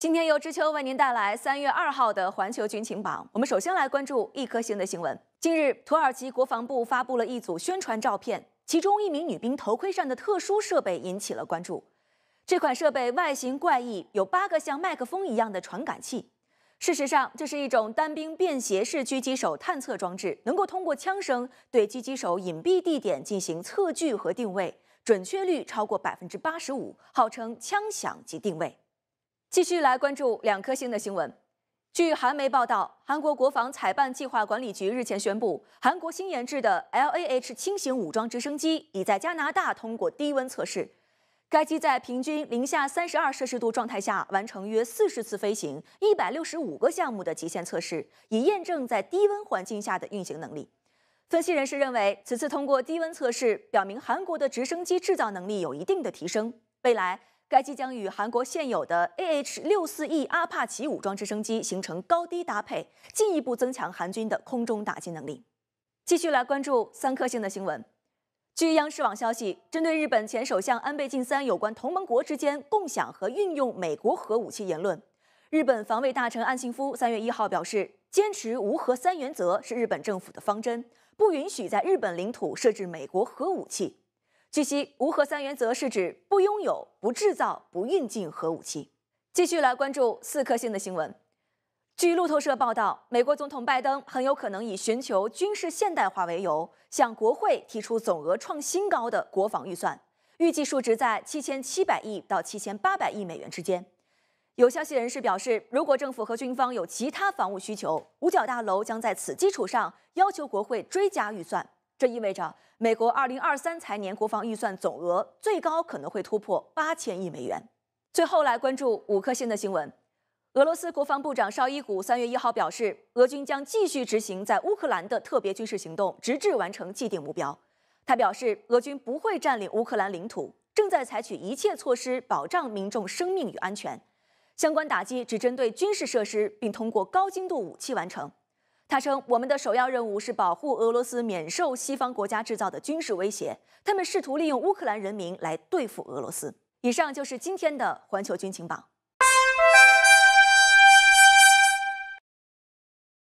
今天由知秋为您带来三月二号的环球军情榜。我们首先来关注一颗星的新闻。近日，土耳其国防部发布了一组宣传照片，其中一名女兵头盔上的特殊设备引起了关注。这款设备外形怪异，有八个像麦克风一样的传感器。事实上，这是一种单兵便携式狙击手探测装置，能够通过枪声对狙击手隐蔽地点进行测距和定位，准确率超过百分之八十五，号称“枪响即定位”。继续来关注两颗星的新闻。据韩媒报道，韩国国防采办计划管理局日前宣布，韩国新研制的 L A H 轻型武装直升机已在加拿大通过低温测试。该机在平均零下三十二摄氏度状态下完成约四十次飞行、一百六十五个项目的极限测试，以验证在低温环境下的运行能力。分析人士认为，此次通过低温测试，表明韩国的直升机制造能力有一定的提升。未来。该机将与韩国现有的 AH 六四 E 阿帕奇武装直升机形成高低搭配，进一步增强韩军的空中打击能力。继续来关注三颗星的新闻。据央视网消息，针对日本前首相安倍晋三有关同盟国之间共享和运用美国核武器言论，日本防卫大臣岸信夫三月一号表示，坚持无核三原则是日本政府的方针，不允许在日本领土设置美国核武器。据悉，无核三原则是指不拥有、不制造、不运进核武器。继续来关注四颗星的新闻。据路透社报道，美国总统拜登很有可能以寻求军事现代化为由，向国会提出总额创新高的国防预算，预计数值在七千七百亿到七千八百亿美元之间。有消息人士表示，如果政府和军方有其他防务需求，五角大楼将在此基础上要求国会追加预算。这意味着，美国二零二三财年国防预算总额最高可能会突破八千亿美元。最后来关注五颗星的新闻：俄罗斯国防部长绍伊古三月一号表示，俄军将继续执行在乌克兰的特别军事行动，直至完成既定目标。他表示，俄军不会占领乌克兰领土，正在采取一切措施保障民众生命与安全。相关打击只针对军事设施，并通过高精度武器完成。他称，我们的首要任务是保护俄罗斯免受西方国家制造的军事威胁。他们试图利用乌克兰人民来对付俄罗斯。以上就是今天的环球军情榜。